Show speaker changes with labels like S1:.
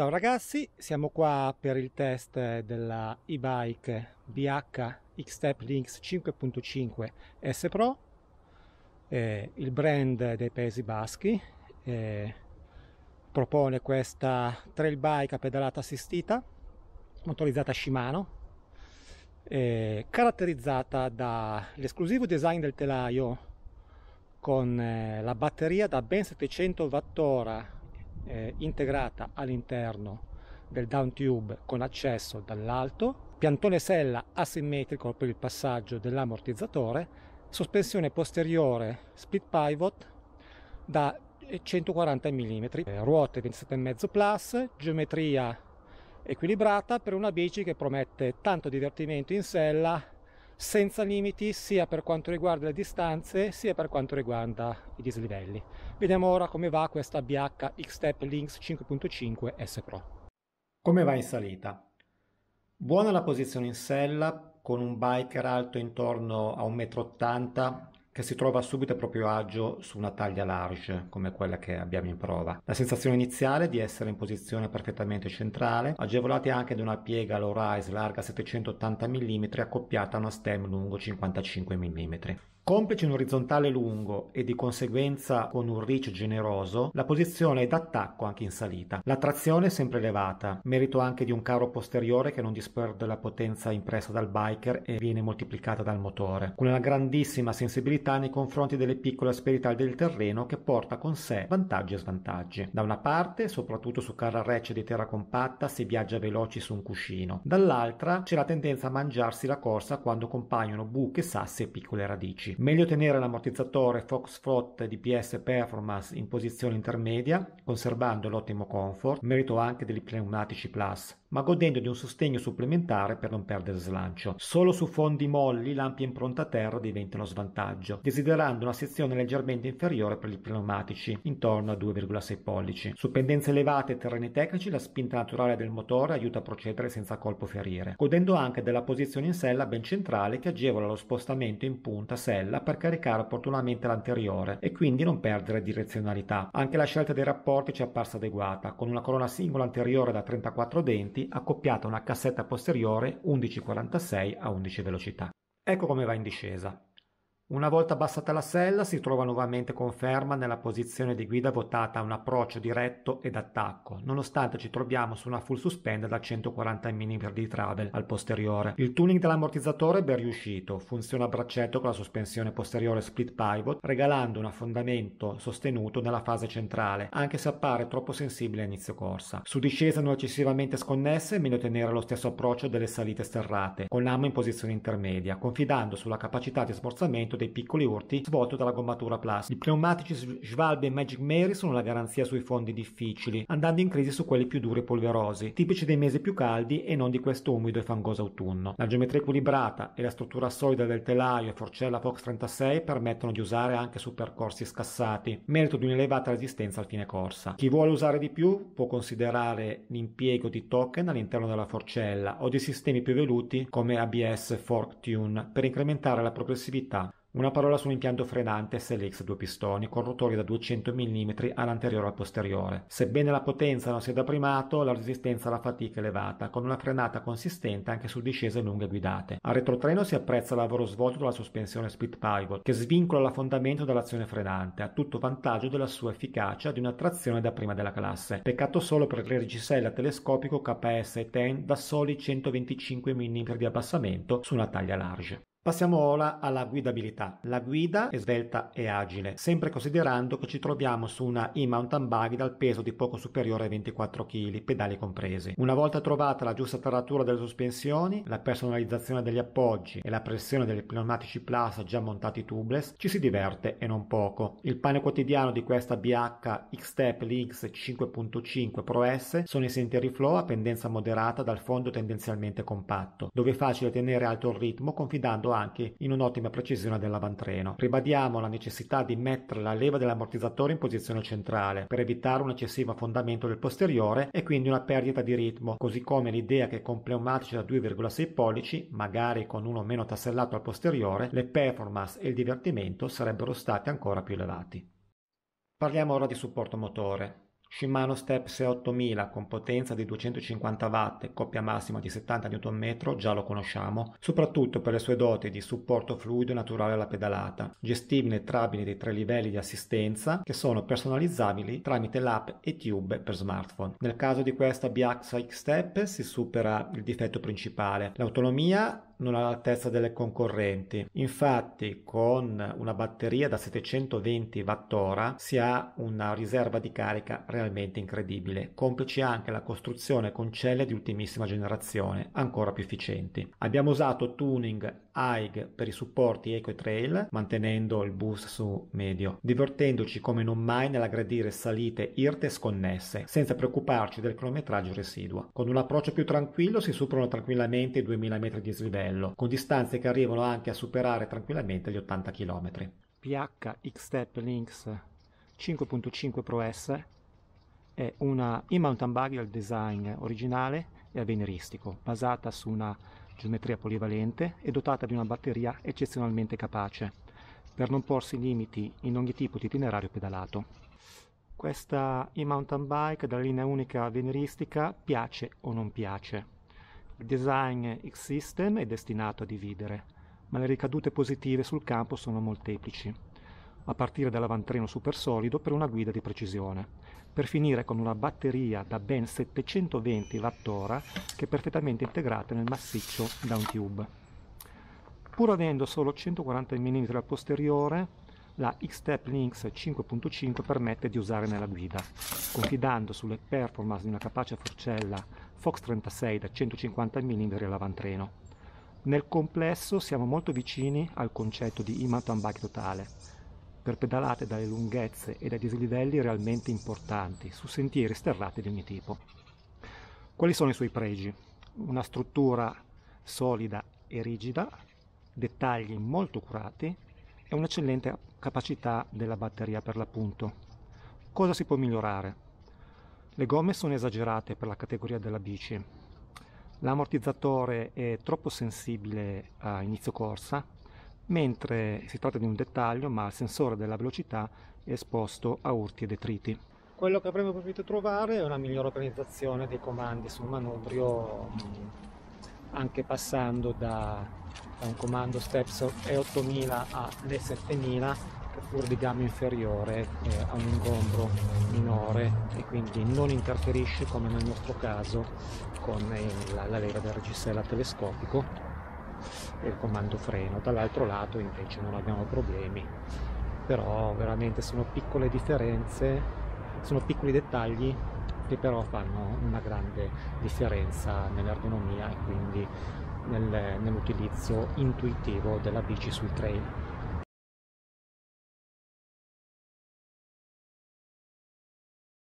S1: Ciao ragazzi, siamo qua per il test della e-bike BH X-Step Links 5.5 S Pro, eh, il brand dei Paesi Baschi, eh, propone questa trail bike a pedalata assistita, motorizzata Shimano, eh, caratterizzata dall'esclusivo design del telaio con eh, la batteria da ben 700 Wh eh, integrata all'interno del down tube con accesso dall'alto, piantone sella asimmetrico per il passaggio dell'ammortizzatore, sospensione posteriore split pivot da 140 mm, eh, ruote 27,5 plus, geometria equilibrata per una bici che promette tanto divertimento in sella senza limiti sia per quanto riguarda le distanze sia per quanto riguarda i dislivelli. Vediamo ora come va questa BH X-Step Lynx 5.5 S Pro. Come va in salita? Buona la posizione in sella con un biker alto intorno a 1,80 m che si trova subito a proprio agio su una taglia large come quella che abbiamo in prova. La sensazione iniziale è di essere in posizione perfettamente centrale, agevolati anche da una piega low rise larga 780 mm accoppiata a una stem lungo 55 mm. Complice un orizzontale lungo e di conseguenza con un reach generoso, la posizione è d'attacco anche in salita. La trazione è sempre elevata, merito anche di un carro posteriore che non disperde la potenza impressa dal biker e viene moltiplicata dal motore, con una grandissima sensibilità nei confronti delle piccole asperità del terreno che porta con sé vantaggi e svantaggi. Da una parte, soprattutto su carrarecce di terra compatta, si viaggia veloci su un cuscino, dall'altra c'è la tendenza a mangiarsi la corsa quando compaiono buche, sassi e piccole radici. 2012. Meglio tenere l'ammortizzatore Fox Frott DPS Performance in posizione intermedia, conservando l'ottimo comfort, merito anche degli pneumatici Plus ma godendo di un sostegno supplementare per non perdere slancio. Solo su fondi molli l'ampia impronta a terra uno svantaggio, desiderando una sezione leggermente inferiore per gli pneumatici, intorno a 2,6 pollici. Su pendenze elevate e terreni tecnici la spinta naturale del motore aiuta a procedere senza colpo ferire, godendo anche della posizione in sella ben centrale che agevola lo spostamento in punta sella per caricare opportunamente l'anteriore e quindi non perdere direzionalità. Anche la scelta dei rapporti ci è apparsa adeguata, con una corona singola anteriore da 34 denti avanti accoppiata a una cassetta posteriore 11.46 a 11 velocità. Ecco come va in discesa. Una volta abbassata la sella si trova nuovamente conferma nella posizione di guida votata a un approccio diretto ed attacco, nonostante ci troviamo su una full suspend da 140 mm di travel al posteriore. Il tuning dell'ammortizzatore è ben riuscito, funziona a braccetto con la sospensione posteriore split pivot, regalando un affondamento sostenuto nella fase centrale, anche se appare troppo sensibile a inizio corsa. Su discesa non eccessivamente sconnesse è meglio tenere lo stesso approccio delle salite sterrate, con l'amo in posizione intermedia, confidando sulla capacità di sforzamento dei piccoli urti svolto dalla gommatura Plus. I pneumatici Schwalbe e Magic Mary sono la garanzia sui fondi difficili, andando in crisi su quelli più duri e polverosi, tipici dei mesi più caldi e non di questo umido e fangoso autunno. La geometria equilibrata e la struttura solida del telaio e forcella Fox 36 permettono di usare anche su percorsi scassati, merito di un'elevata resistenza al fine corsa. Chi vuole usare di più può considerare l'impiego di token all'interno della forcella o di sistemi più veluti come ABS Fork Tune per incrementare la progressività una parola sull'impianto un impianto frenante SLX due pistoni con rotori da 200 mm all'anteriore e al posteriore. Sebbene la potenza non sia da primato, la resistenza alla fatica è elevata, con una frenata consistente anche su discese lunghe guidate. A retrotreno si apprezza il lavoro svolto dalla sospensione split pivot, che svincola l'affondamento dall'azione frenante, a tutto vantaggio della sua efficacia di una trazione da prima della classe. Peccato solo per il reggisella telescopico KS-10 da soli 125 mm di abbassamento su una taglia large. Passiamo ora alla guidabilità. La guida è svelta e agile, sempre considerando che ci troviamo su una e-mountain bike dal peso di poco superiore ai 24 kg, pedali compresi. Una volta trovata la giusta taratura delle sospensioni, la personalizzazione degli appoggi e la pressione degli pneumatici plus già montati tubeless, ci si diverte e non poco. Il pane quotidiano di questa BH X-Step Links 5.5 Pro S sono i sentieri flow a pendenza moderata dal fondo tendenzialmente compatto, dove è facile tenere alto il ritmo confidando anche avanti in un'ottima precisione dell'avantreno. Ribadiamo la necessità di mettere la leva dell'ammortizzatore in posizione centrale per evitare un eccessivo affondamento del posteriore e quindi una perdita di ritmo, così come l'idea che con pneumatici da 2,6 pollici, magari con uno meno tassellato al posteriore, le performance e il divertimento sarebbero stati ancora più elevati. Parliamo ora di supporto motore. Shimano Stepse 8000 con potenza di 250 watt e coppia massima di 70 Nm già lo conosciamo, soprattutto per le sue doti di supporto fluido e naturale alla pedalata, gestibile e trabile dei tre livelli di assistenza che sono personalizzabili tramite l'app e tube per smartphone. Nel caso di questa BX Step si supera il difetto principale, l'autonomia non alla testa delle concorrenti. Infatti con una batteria da 720 Wh si ha una riserva di carica realmente incredibile, complice anche la costruzione con celle di ultimissima generazione, ancora più efficienti. Abbiamo usato tuning AIG per i supporti EcoTrail, mantenendo il boost su medio, divertendoci come non mai nell'aggredire salite irte e sconnesse, senza preoccuparci del cronometraggio residuo. Con un approccio più tranquillo si superano tranquillamente i 2000 metri di slivello, con distanze che arrivano anche a superare tranquillamente gli 80 km. PH X-Step Lynx 5.5 Pro S è una e mountain bike al design originale e avveniristico, basata su una geometria polivalente e dotata di una batteria eccezionalmente capace, per non porsi limiti in ogni tipo di itinerario pedalato. Questa e-mountain bike dalla linea unica veneristica piace o non piace. Il design X-System è destinato a dividere, ma le ricadute positive sul campo sono molteplici, a partire dall'avantreno super solido per una guida di precisione, per finire con una batteria da ben 720 wattora che è perfettamente integrata nel massiccio down tube. Pur avendo solo 140 mm al posteriore, la X-Step Lynx 5.5 permette di usare nella guida, confidando sulle performance di una capace forcella Fox 36 da 150 mm all'avantreno. Nel complesso siamo molto vicini al concetto di e-mountain bike totale, per pedalate dalle lunghezze e dai dislivelli realmente importanti, su sentieri sterrati di ogni tipo. Quali sono i suoi pregi? Una struttura solida e rigida, dettagli molto curati e un'eccellente capacità della batteria per l'appunto. Cosa si può migliorare? Le gomme sono esagerate per la categoria della bici. L'ammortizzatore è troppo sensibile a inizio corsa mentre si tratta di un dettaglio, ma il sensore della velocità è esposto a urti e detriti. Quello che avremmo potuto trovare è una migliore organizzazione dei comandi sul manubrio, anche passando da, da un comando Steps E8000 a D7000, che pur di gamma inferiore eh, ha un ingombro minore e quindi non interferisce, come nel nostro caso, con eh, la, la leva del reggisella telescopico il comando freno dall'altro lato invece non abbiamo problemi però veramente sono piccole differenze sono piccoli dettagli che però fanno una grande differenza nell'ergonomia e quindi nel, nell'utilizzo intuitivo della bici sul trail